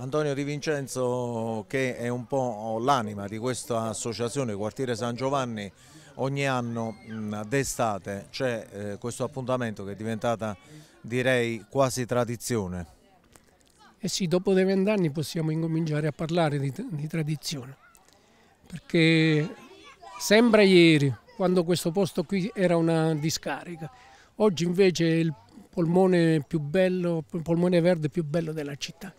Antonio Di Vincenzo che è un po' l'anima di questa associazione Quartiere San Giovanni ogni anno mm, d'estate c'è eh, questo appuntamento che è diventata direi quasi tradizione. Eh sì, dopo dei vent'anni possiamo incominciare a parlare di, di, tradizione, perché sembra ieri, quando questo posto qui era una discarica, oggi invece è il polmone, più bello, il polmone verde più bello della città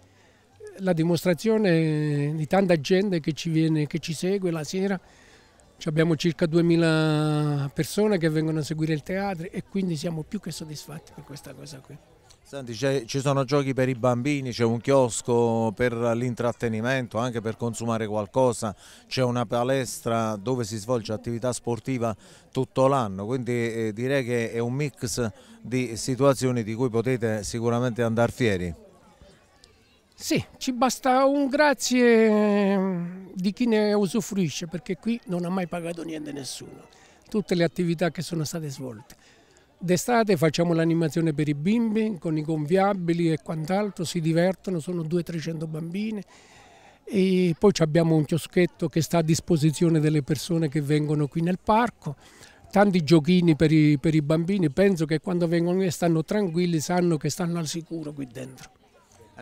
la dimostrazione di tanta gente che ci, viene, che ci segue la sera. Abbiamo circa 2000 persone che vengono a seguire il teatro e quindi siamo più che soddisfatti per questa cosa qui. Senti, ci sono giochi per i bambini, c'è un chiosco per l'intrattenimento, anche per consumare qualcosa, c'è una palestra dove si svolge attività sportiva tutto l'anno, quindi eh, direi che è un mix di situazioni di cui potete sicuramente andare fieri. Sì, ci basta un grazie ehm, di chi ne usufruisce perché qui non ha mai pagato niente nessuno. Tutte le attività che sono state svolte. D'estate facciamo l'animazione per i bimbi con i gonfiabili e quant'altro, si divertono, sono 200-300 bambini. E poi abbiamo un chioschetto che sta a disposizione delle persone che vengono qui nel parco. Tanti giochini per i, per i bambini, penso che quando vengono qui stanno tranquilli sanno che stanno al sicuro qui dentro.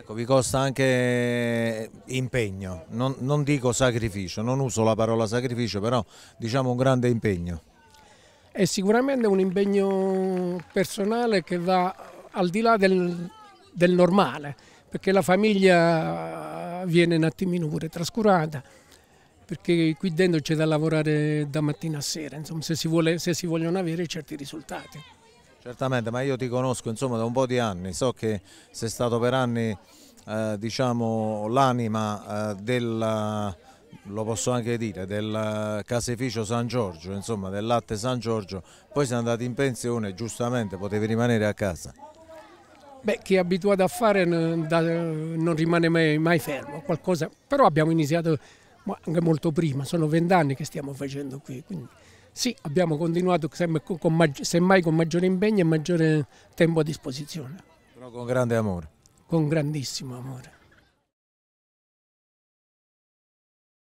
Ecco, vi costa anche impegno, non, non dico sacrificio, non uso la parola sacrificio, però diciamo un grande impegno. È sicuramente un impegno personale che va al di là del, del normale, perché la famiglia viene un attimino pure trascurata, perché qui dentro c'è da lavorare da mattina a sera, insomma, se si, vuole, se si vogliono avere certi risultati. Certamente, ma io ti conosco insomma, da un po' di anni, so che sei stato per anni eh, diciamo, l'anima eh, del, lo posso anche dire, del caseificio San Giorgio, insomma, del latte San Giorgio, poi sei andato in pensione, giustamente potevi rimanere a casa. Beh, chi è abituato a fare non rimane mai, mai fermo, qualcosa. però abbiamo iniziato ma anche molto prima, sono vent'anni che stiamo facendo qui. Quindi sì, abbiamo continuato semmai con, con, semmai con maggiore impegno e maggiore tempo a disposizione. Però con grande amore. Con grandissimo amore.